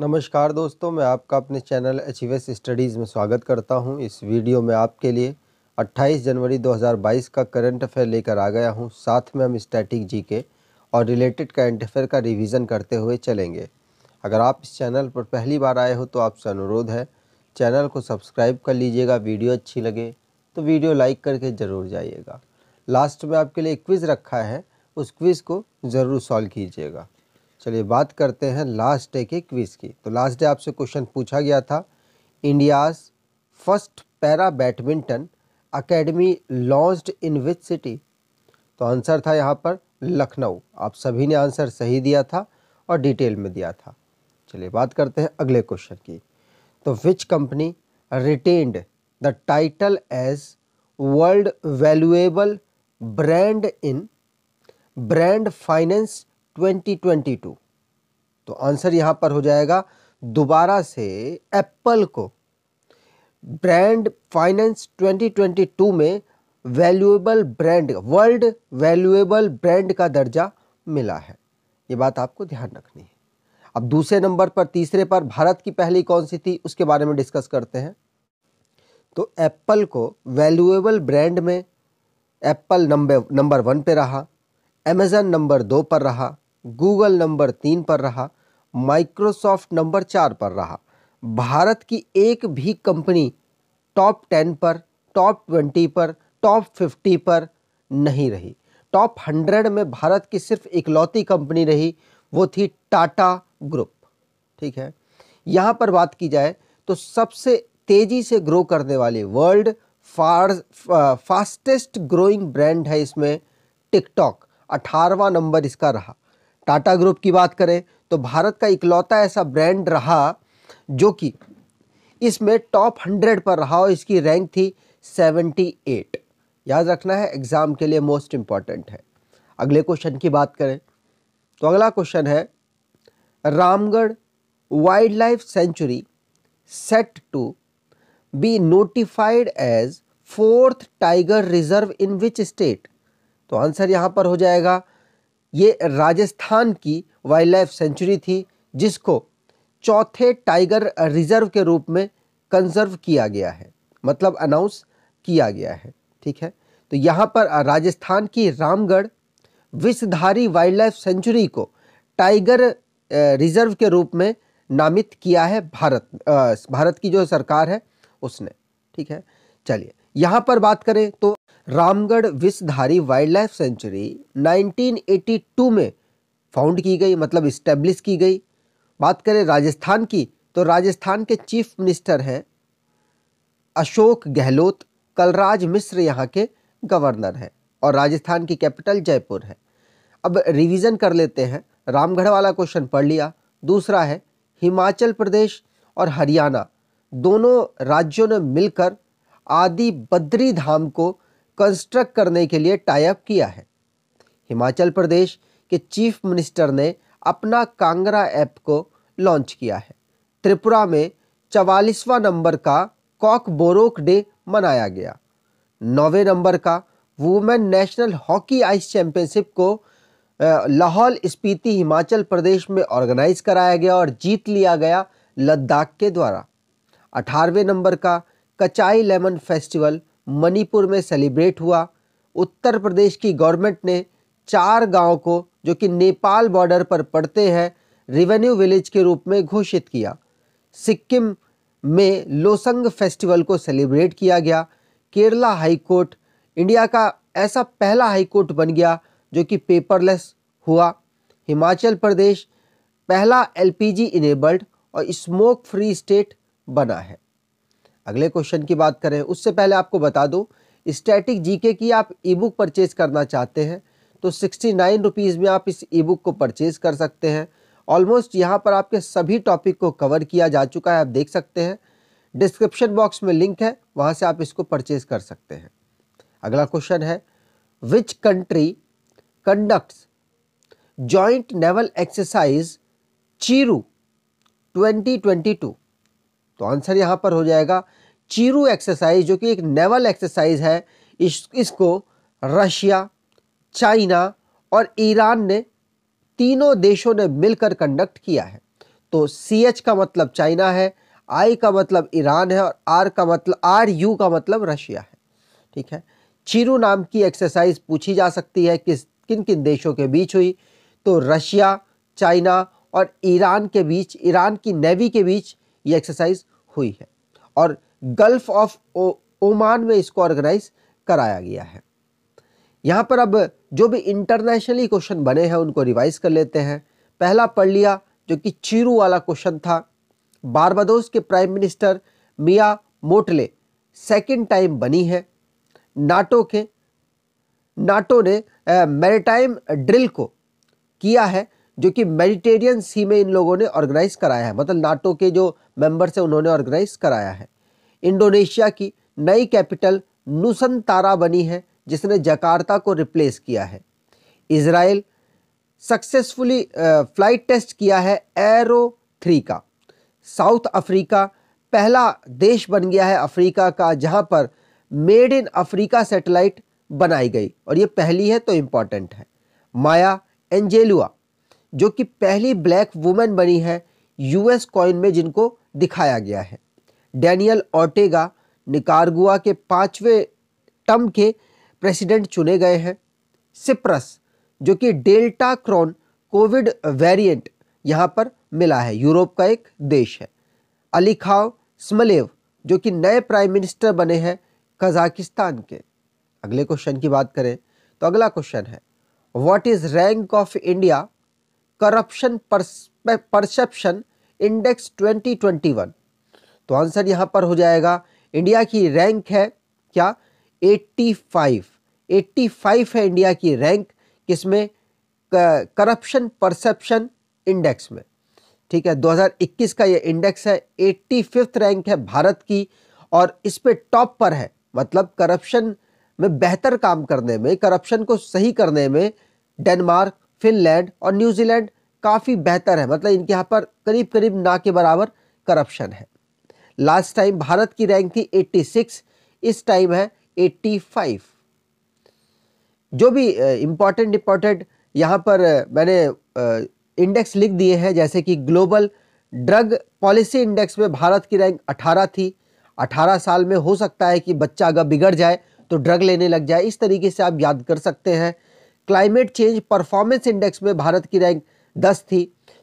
नमस्कार दोस्तों मैं आपका अपने चैनल अचीवेस स्टडीज़ e में स्वागत करता हूं इस वीडियो में आपके लिए 28 जनवरी 2022 का करंट अफेयर लेकर आ गया हूं साथ में हम स्टैटिक जीके और रिलेटेड करंट अफेयर का रिवीजन करते हुए चलेंगे अगर आप इस चैनल पर पहली बार आए हो तो आपसे अनुरोध है चैनल को सब्सक्राइब कर लीजिएगा वीडियो अच्छी लगे तो वीडियो लाइक करके ज़रूर जाइएगा लास्ट में आपके लिए क्विज़ रखा है उस क्विज़ को ज़रूर सॉल्व कीजिएगा चलिए बात करते हैं लास्ट डे के क्विज़ की तो लास्ट डे आपसे क्वेश्चन पूछा गया था India's first para badminton academy launched in which city तो आंसर था यहाँ पर लखनऊ आप सभी ने आंसर सही दिया था और डिटेल में दिया था चलिए बात करते हैं अगले क्वेश्चन की तो which company retained the title as world valuable brand in brand finance 2022 तो आंसर यहां पर हो जाएगा दोबारा से एप्पल को ब्रांड फाइनेंस 2022 में valuable brand world valuable brand का दर्जा मिला है ये बात आपको ध्यान रखनी है अब दूसरे नंबर पर तीसरे पर भारत की पहली कौन सी थी उसके बारे में डिस्कस करते हैं तो एप्पल को वैल्यूएबल ब्रांड में एप्पल नंबर नंबर वन पे रहा अमेज़न नंबर दो पर रहा गूगल नंबर तीन पर रहा माइक्रोसॉफ्ट नंबर चार पर रहा भारत की एक भी कंपनी टॉप टेन पर टॉप ट्वेंटी पर टॉप फिफ्टी पर नहीं रही टॉप हंड्रेड में भारत की सिर्फ इकलौती कंपनी रही वो थी टाटा ग्रुप ठीक है यहाँ पर बात की जाए तो सबसे तेज़ी से ग्रो करने वाली world far fastest growing brand है इसमें टिकटॉक अठारवा नंबर इसका रहा टाटा ग्रुप की बात करें तो भारत का इकलौता ऐसा ब्रांड रहा जो कि इसमें टॉप हंड्रेड पर रहा और इसकी रैंक थी सेवेंटी एट याद रखना है एग्ज़ाम के लिए मोस्ट इम्पॉर्टेंट है अगले क्वेश्चन की बात करें तो अगला क्वेश्चन है Ramgarh wildlife sanctuary set to be notified as fourth tiger reserve in which state तो आंसर यहां पर हो जाएगा ये राजस्थान की वाइल्ड लाइफ सेंचुरी थी जिसको चौथे टाइगर रिजर्व के रूप में कंजर्व किया गया है मतलब अनाउंस किया गया है ठीक है तो यहाँ पर राजस्थान की Ramgarh Vishdhari wildlife sanctuary को टाइगर रिजर्व के रूप में नामित किया है भारत भारत की जो सरकार है उसने ठीक है चलिए यहाँ पर बात करें तो Ramgarh Vishdhari wildlife sanctuary 1982 में फाउंड की गई मतलब इस्टेब्लिश की गई बात करें राजस्थान की तो राजस्थान के चीफ मिनिस्टर हैं अशोक गहलोत कलराज मिश्र यहाँ के गवर्नर हैं और राजस्थान की कैपिटल जयपुर है अब रिवीजन कर लेते हैं रामगढ़ वाला क्वेश्चन पढ़ लिया दूसरा है हिमाचल प्रदेश और हरियाणा दोनों राज्यों ने मिलकर आदि बद्री धाम को कंस्ट्रक्ट करने के लिए टाइप किया है हिमाचल प्रदेश के चीफ मिनिस्टर ने अपना कांगरा ऐप को लॉन्च किया है त्रिपुरा में चवालीसवा नंबर का कॉक बोरोक डे मनाया गया नौवे नंबर का women national hockey ice championship को लाहौल स्पीति हिमाचल प्रदेश में ऑर्गेनाइज कराया गया और जीत लिया गया लद्दाख के द्वारा अठारहवें नंबर का कचाई लेमन फेस्टिवल मणिपुर में सेलिब्रेट हुआ उत्तर प्रदेश की गवर्नमेंट ने चार गांव को जो कि नेपाल बॉर्डर पर पड़ते हैं रिवेन्यू विलेज के रूप में घोषित किया सिक्किम में लोसंग फेस्टिवल को सेलिब्रेट किया गया केरला हाई कोर्ट इंडिया का ऐसा पहला हाई कोर्ट बन गया जो कि पेपरलेस हुआ हिमाचल प्रदेश पहला एलपीजी इनेबल्ड और स्मोक फ्री स्टेट बना है अगले क्वेश्चन की बात करें उससे पहले आपको बता दूँ स्टैटिक जीके की आप ई बुक परचेज करना चाहते हैं तो सिक्सटी नाइन रुपीज़ में आप इस ई बुक को परचेज़ कर सकते हैं ऑलमोस्ट यहाँ पर आपके सभी टॉपिक को कवर किया जा चुका है आप देख सकते हैं डिस्क्रिप्शन बॉक्स में लिंक है वहाँ से आप इसको परचेज कर सकते हैं अगला क्वेश्चन है which country conduct joint naval exercise चीरू 2022 तो आंसर यहाँ पर हो जाएगा चीरू एक्सरसाइज जो कि एक नेवल एक्सरसाइज है इस इसको रशिया चाइना और ईरान ने तीनों देशों ने मिलकर कंडक्ट किया है तो सी एच का मतलब चाइना है आई का मतलब ईरान है और आर का मतलब आर यू का मतलब रशिया है ठीक है चीरू नाम की एक्सरसाइज पूछी जा सकती है किस किन किन देशों के बीच हुई तो रशिया चाइना और ईरान के बीच ईरान की नेवी के बीच ये एक्सरसाइज हुई है और गल्फ ऑफ ओमान में इसको ऑर्गेनाइज कराया गया है यहाँ पर अब जो भी इंटरनेशनली क्वेश्चन बने हैं उनको रिवाइज कर लेते हैं पहला पढ़ लिया जो कि चीरू वाला क्वेश्चन था बारबादोस के prime minister Mia Mottley second time बनी है नाटो के नाटो ने मेरेटाइम ड्रिल को किया है जो कि मेडिटेरियन सी में इन लोगों ने ऑर्गेनाइज कराया है मतलब नाटो के जो मेंबर से उन्होंने ऑर्गेनाइज कराया है इंडोनेशिया की नई कैपिटल नुसन तारा बनी है जिसने जकार्ता को रिप्लेस किया है इसराइल सक्सेसफुली फ्लाइट टेस्ट किया है एरो थ्री का साउथ अफ्रीका पहला देश बन गया है अफ्रीका का जहां पर मेड इन अफ्रीका सैटेलाइट बनाई गई और ये पहली है तो इम्पॉर्टेंट है माया एंजेलुआ जो कि पहली ब्लैक वुमेन बनी है यूएस कॉइन में जिनको दिखाया गया है डैनियल ऑटेगा निकारगुआ के पाँचवें टम के प्रेसिडेंट चुने गए हैं सिप्रस जो कि डेल्टा क्रॉन कोविड वेरिएंट यहां पर मिला है यूरोप का एक देश है अली खाव स्मलेव जो कि नए प्राइम मिनिस्टर बने हैं कजाकिस्तान के अगले क्वेश्चन की बात करें तो अगला क्वेश्चन है what is rank of India corruption perception index 2021 तो आंसर यहां पर हो जाएगा इंडिया की रैंक है क्या 85 85 है इंडिया की रैंक किसमें करप्शन परसेप्शन इंडेक्स में ठीक है 2021 का ये इंडेक्स है एट्टी फिफ्थ रैंक है भारत की और इस पे टॉप पर है मतलब करप्शन में बेहतर काम करने में करप्शन को सही करने में डेनमार्क फिनलैंड और न्यूजीलैंड काफ़ी बेहतर है मतलब इनके यहाँ पर करीब करीब ना के बराबर करप्शन है लास्ट टाइम भारत की रैंक थी 86 इस टाइम है 85 जो भी इम्पोर्टेंट इम्पोर्टेंट यहाँ पर मैंने इंडेक्स लिख दिए हैं जैसे कि ग्लोबल ड्रग पॉलिसी इंडेक्स में भारत की रैंक 18 थी 18 साल में हो सकता है कि बच्चा अगर बिगड़ जाए तो ड्रग लेने लग जाए इस तरीके से आप याद कर सकते हैं क्लाइमेट चेंज परफॉर्मेंस इंडेक्स में भारत की रैंक दस थी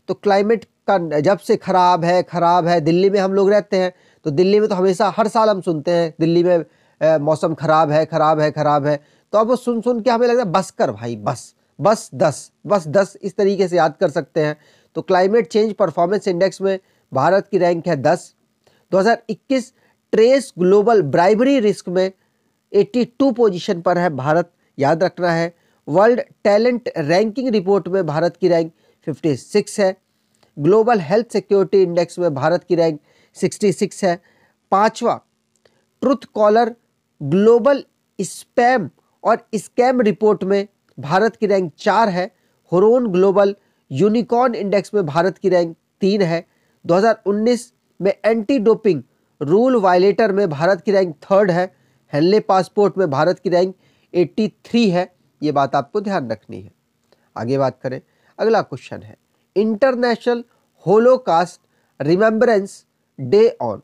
तो क्लाइमेट का जब से ख़राब है ख़राब है दिल्ली में हम लोग रहते हैं तो दिल्ली में तो हमेशा हर साल हम सुनते हैं दिल्ली में मौसम ख़राब है ख़राब है ख़राब है तो अब वो सुन सुन के हमें लगता है बस कर भाई बस बस दस बस दस इस तरीके से याद कर सकते हैं तो क्लाइमेट चेंज परफॉर्मेंस इंडेक्स में भारत की रैंक है दस दो ट्रेस ग्लोबल ब्राइबरी रिस्क में 82 पोजीशन पर है भारत याद रखना है वर्ल्ड टैलेंट रैंकिंग रिपोर्ट में भारत की रैंक 56 है ग्लोबल हेल्थ सिक्योरिटी इंडेक्स में भारत की रैंक 66 है पांचवा ट्रुथ कॉलर ग्लोबल स्पैम और स्कैम रिपोर्ट में भारत की रैंक चार है होरोन ग्लोबल यूनिकॉर्न इंडेक्स में भारत की रैंक तीन है 2019 में एंटी डोपिंग रूल वायलेटर में भारत की रैंक थर्ड है हेनले पासपोर्ट में भारत की रैंक 83 है ये बात आपको ध्यान रखनी है आगे बात करें अगला क्वेश्चन है international Holocaust remembrance day on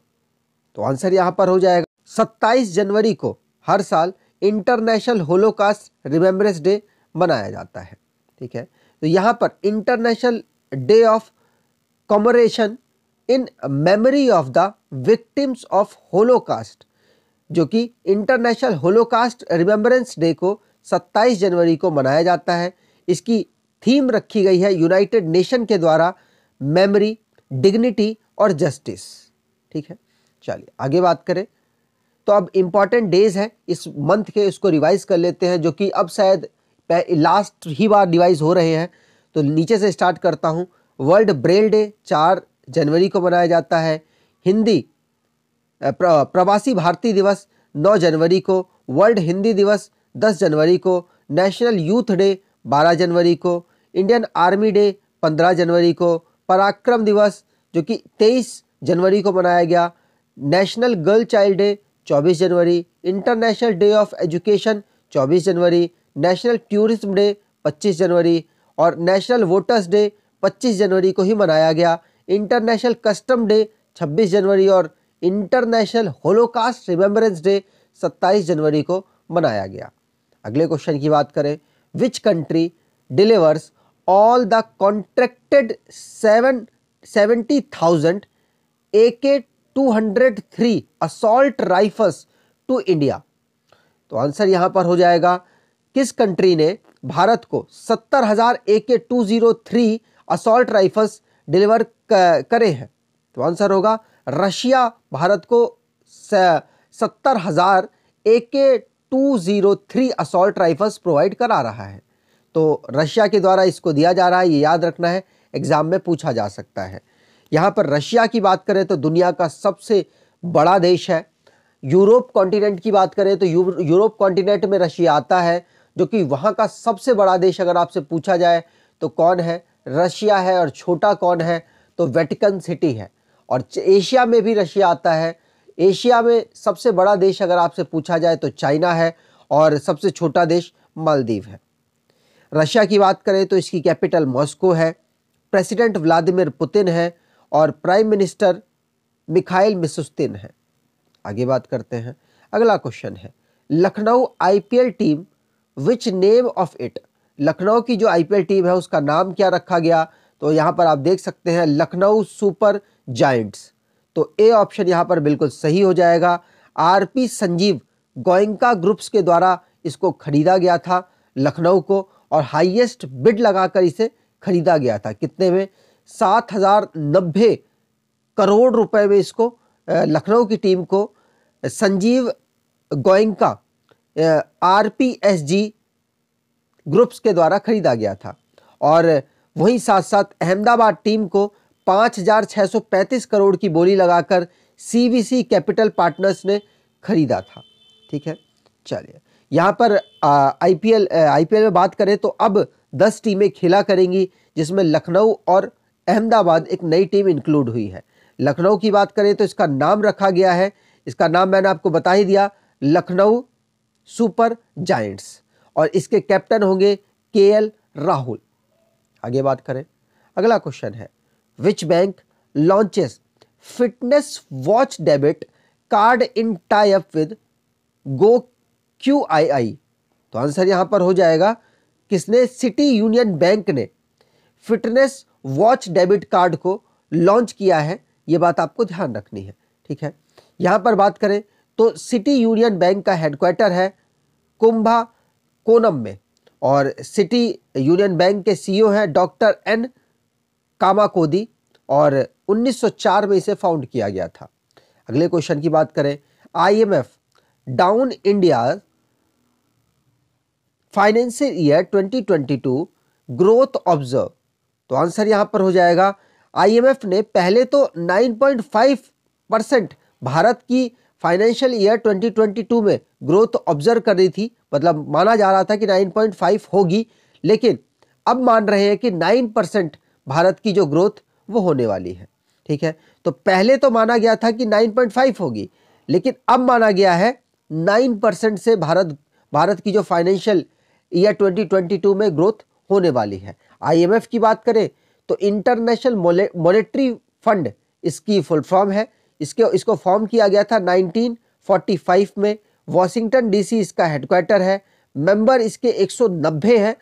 तो आंसर यहां पर हो जाएगा 27 जनवरी को हर साल इंटरनेशनल होलोकास्ट रिमेम्बरेंस डे मनाया जाता है ठीक है तो यहां पर international day of commemoration in memory of the victims of Holocaust जो कि इंटरनेशनल होलोकास्ट रिमेम्बरेंस डे को 27 जनवरी को मनाया जाता है इसकी थीम रखी गई है यूनाइटेड नेशन के द्वारा मेमोरी डिग्निटी और जस्टिस ठीक है चलिए आगे बात करें तो अब इम्पॉर्टेंट डेज है इस मंथ के इसको रिवाइज कर लेते हैं जो कि अब शायद लास्ट ही बार रिवाइज हो रहे हैं तो नीचे से स्टार्ट करता हूँ वर्ल्ड ब्रेल डे चार जनवरी को मनाया जाता है हिंदी प्रवासी भारतीय दिवस नौ जनवरी को वर्ल्ड हिंदी दिवस दस जनवरी को नेशनल यूथ डे बारह जनवरी को इंडियन आर्मी डे 15 जनवरी को पराक्रम दिवस जो कि 23 जनवरी को मनाया गया नेशनल गर्ल चाइल्ड डे 24 जनवरी इंटरनेशनल डे ऑफ एजुकेशन 24 जनवरी नेशनल टूरिज्म डे 25 जनवरी और नेशनल वोटर्स डे 25 जनवरी को ही मनाया गया इंटरनेशनल कस्टम डे 26 जनवरी और इंटरनेशनल होलोकास्ट रिमेम्बरेंस डे 27 जनवरी को मनाया गया अगले क्वेश्चन की बात करें which country delivers all the seven seventy thousand A K two hundred three assault rifles to India तो आंसर यहां पर हो जाएगा किस कंट्री ने भारत को सत्तर हज़ार A K two zero three assault rifles deliver करे हैं तो आंसर होगा रशिया भारत को सत्तर हज़ार A K two zero three assault rifles provide करा रहा है तो रशिया के द्वारा इसको दिया जा रहा है ये याद रखना है एग्ज़ाम में पूछा जा सकता है यहाँ पर रशिया की बात करें तो दुनिया का सबसे बड़ा देश है यूरोप कॉन्टिनेंट की बात करें तो यू, यूरोप कॉन्टिनेंट में रशिया आता है जो कि वहाँ का सबसे बड़ा देश अगर आपसे पूछा जाए तो कौन है रशिया है और छोटा कौन है तो वेटिकन सिटी है और एशिया में भी रशिया आता है एशिया में सबसे बड़ा देश अगर आपसे पूछा जाए तो चाइना है और सबसे छोटा देश मालदीव है रशिया की बात करें तो इसकी कैपिटल मॉस्को है प्रेसिडेंट व्लादिमिर पुतिन है और प्राइम मिनिस्टर मिखाइल मिसुस्तिन है आगे बात करते हैं अगला क्वेश्चन है Lucknow IPL team which name of it Lucknow की जो आईपीएल टीम है उसका नाम क्या रखा गया तो यहाँ पर आप देख सकते हैं लखनऊ सुपर जाइंट्स तो ए ऑप्शन यहाँ पर बिल्कुल सही हो जाएगा आरपी संजीव गोयंका ग्रुप्स के द्वारा इसको खरीदा गया था लखनऊ को और हाईएस्ट बिड लगाकर इसे खरीदा गया था कितने में सात हज़ार नब्बे करोड़ रुपए में इसको लखनऊ की टीम को Sanjiv Goenka R P S G groups के द्वारा खरीदा गया था और वहीं साथ साथ अहमदाबाद टीम को पाँच हज़ार छः सौ पैंतीस करोड़ की बोली लगाकर सी सी कैपिटल पार्टनर्स ने खरीदा था ठीक है चलिए यहाँ पर आईपीएल आईपीएल में बात करें तो अब दस टीमें खेला करेंगी जिसमें लखनऊ और अहमदाबाद एक नई टीम इंक्लूड हुई है लखनऊ की बात करें तो इसका नाम रखा गया है इसका नाम मैंने आपको बता ही दिया लखनऊ सुपर जाइंट्स और इसके कैप्टन होंगे के एल राहुल आगे बात करें अगला क्वेश्चन है which bank launches fitness watch debit card in tie up with Go Q I I तो आंसर यहां पर हो जाएगा किसने सिटी यूनियन बैंक ने फिटनेस वॉच डेबिट कार्ड को लॉन्च किया है ये बात आपको ध्यान रखनी है ठीक है यहां पर बात करें तो सिटी यूनियन बैंक का हेडक्वार्टर है कुंभा कोनम में और सिटी यूनियन बैंक के सीईओ e हैं डॉक्टर एन कामाकोदी और 1904 में इसे फाउंड किया गया था अगले क्वेश्चन की बात करें IMF down India financial year 2022 growth observe तो आंसर यहां पर हो जाएगा आईएमएफ ने पहले तो 9.5 परसेंट भारत की फाइनेंशियल ईयर 2022 में ग्रोथ ऑब्जर्व कर रही थी मतलब माना जा रहा था कि 9.5 होगी लेकिन अब मान रहे हैं कि 9 परसेंट भारत की जो ग्रोथ वो होने वाली है ठीक है तो पहले तो माना गया था कि 9.5 होगी लेकिन अब माना गया है 9 परसेंट से भारत भारत की जो फाइनेंशियल ईयर 2022 में ग्रोथ होने वाली है आईएमएफ की बात करें तो इंटरनेशनल मॉनेटरी फंड इसकी फुल फॉर्म है इसके इसको फॉर्म किया गया था 1945 में वॉशिंगटन डीसी इसका हेडक्वार्टर है मेंबर इसके 190 हैं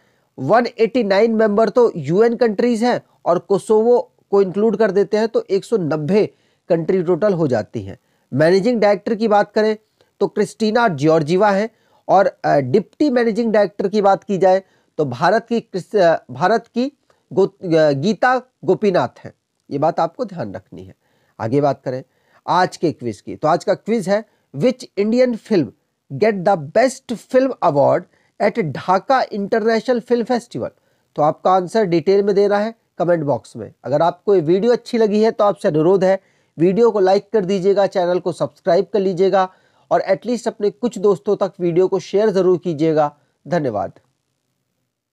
189 मेंबर तो यूएन कंट्रीज हैं और कोसोवो को इंक्लूड कर देते हैं तो 190 कंट्री टोटल हो जाती हैं मैनेजिंग डायरेक्टर की बात करें तो क्रिस्टीना जॉर्जिवा हैं और डिप्टी मैनेजिंग डायरेक्टर की बात की जाए तो भारत की भारत की गो, गीता गोपीनाथ है ये बात आपको ध्यान रखनी है आगे बात करें आज के क्विज की तो आज का क्विज है which Indian film get the best film award at Dhaka international film festival तो आपका आंसर डिटेल में देना है कमेंट बॉक्स में अगर आपको ये वीडियो अच्छी लगी है तो आपसे अनुरोध है वीडियो को लाइक कर दीजिएगा चैनल को सब्सक्राइब कर लीजिएगा और एटलीस्ट अपने कुछ दोस्तों तक वीडियो को शेयर ज़रूर कीजिएगा धन्यवाद